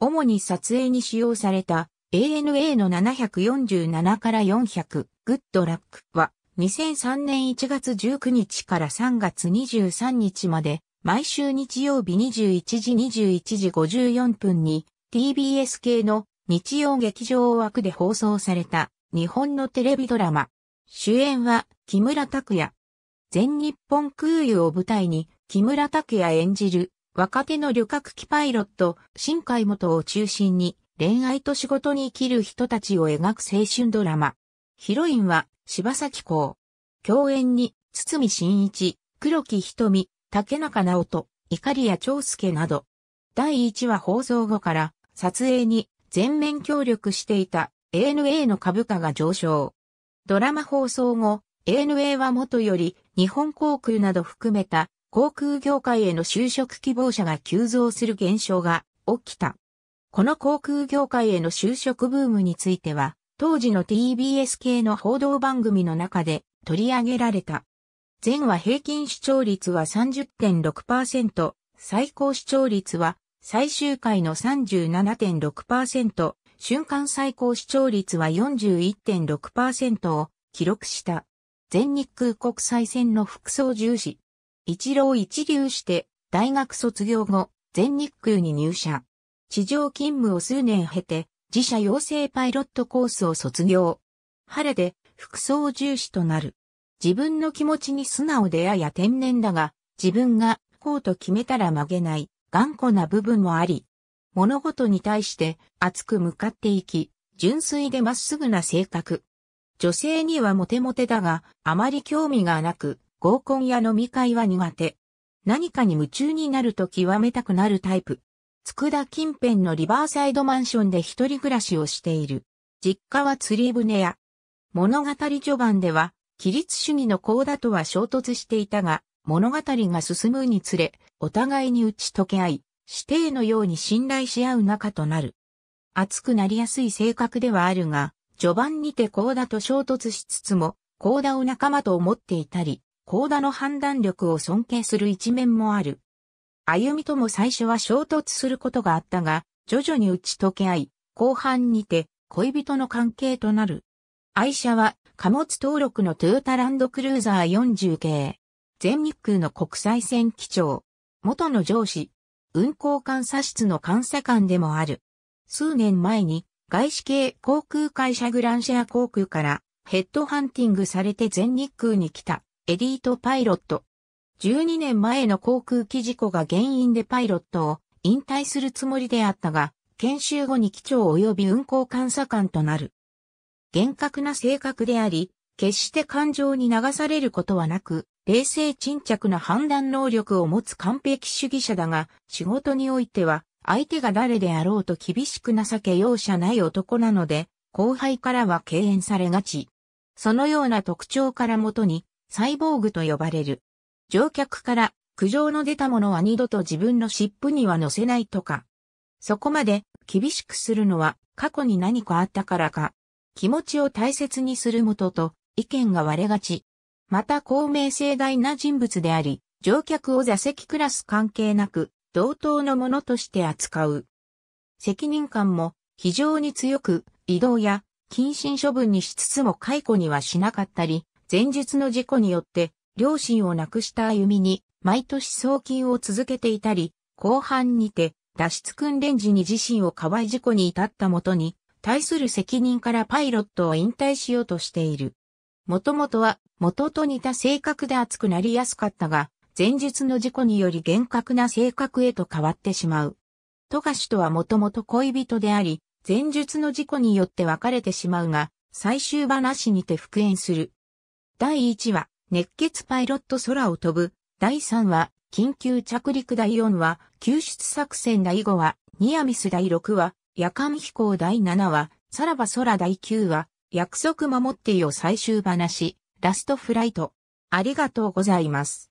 主に撮影に使用された ANA の747から400グッドラックは2003年1月19日から3月23日まで毎週日曜日21時21時54分に TBS 系の日曜劇場枠で放送された日本のテレビドラマ。主演は木村拓也。全日本空輸を舞台に木村拓也演じる若手の旅客機パイロット、新海元を中心に、恋愛と仕事に生きる人たちを描く青春ドラマ。ヒロインは、柴咲コウ。共演に、堤真一、黒木瞳、竹中直人、怒谷長介など。第1話放送後から、撮影に全面協力していた ANA の株価が上昇。ドラマ放送後、ANA は元より日本航空など含めた航空業界への就職希望者が急増する現象が起きた。この航空業界への就職ブームについては、当時の TBS 系の報道番組の中で取り上げられた。前は平均視聴率は30.6%、最高視聴率は最終回の37.6%、瞬間最高視聴率は41.6%を記録した。全日空国際線の副操縦士、一郎一流して、大学卒業後、全日空に入社。地上勤務を数年経て、自社養成パイロットコースを卒業。晴れで、服装重視となる。自分の気持ちに素直でやや天然だが、自分がこうと決めたら曲げない、頑固な部分もあり、物事に対して熱く向かっていき、純粋でまっすぐな性格。女性にはモテモテだが、あまり興味がなく、合コンや飲み会は苦手。何かに夢中になると極めたくなるタイプ。佃近辺のリバーサイドマンションで一人暮らしをしている。実家は釣り船屋。物語序盤では、規律主義の高田とは衝突していたが、物語が進むにつれ、お互いに打ち解け合い、指定のように信頼し合う仲となる。熱くなりやすい性格ではあるが、序盤にて高田と衝突しつつも、高田を仲間と思っていたり、高田の判断力を尊敬する一面もある。歩みとも最初は衝突することがあったが、徐々に打ち解け合い、後半にて恋人の関係となる。愛車は貨物登録のトヨタランドクルーザー40系。全日空の国際線機長。元の上司。運航監査室の監査官でもある。数年前に外資系航空会社グランシェア航空からヘッドハンティングされて全日空に来た。エリートパイロット。12年前の航空機事故が原因でパイロットを引退するつもりであったが、研修後に機長及び運航監査官となる。厳格な性格であり、決して感情に流されることはなく、冷静沈着な判断能力を持つ完璧主義者だが、仕事においては、相手が誰であろうと厳しく情け容赦ない男なので、後輩からは敬遠されがち。そのような特徴からもとに、サイボーグと呼ばれる。乗客から苦情の出たものは二度と自分の湿布には乗せないとか。そこまで厳しくするのは過去に何かあったからか。気持ちを大切にするもとと意見が割れがち。また公明正大な人物であり、乗客を座席クラス関係なく同等のものとして扱う。責任感も非常に強く移動や謹慎処分にしつつも解雇にはしなかったり、前述の事故によって、両親を亡くした歩みに、毎年送金を続けていたり、後半にて、脱出訓練時に自身を河い事故に至ったもとに、対する責任からパイロットを引退しようとしている。もともとは、元と似た性格で熱くなりやすかったが、前述の事故により厳格な性格へと変わってしまう。富樫とはもともと恋人であり、前述の事故によって別れてしまうが、最終話にて復縁する。第1話、熱血パイロット空を飛ぶ。第3話、緊急着陸第4話、救出作戦第5話、ニアミス第6話、夜間飛行第7話、さらば空第9話、約束守ってよ最終話、ラストフライト。ありがとうございます。